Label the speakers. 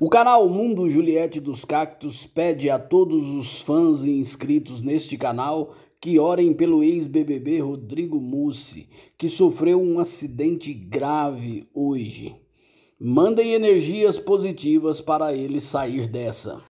Speaker 1: O canal Mundo Juliette dos Cactos pede a todos os fãs e inscritos neste canal que orem pelo ex-BBB Rodrigo Mussi, que sofreu um acidente grave hoje. Mandem energias positivas para ele sair dessa.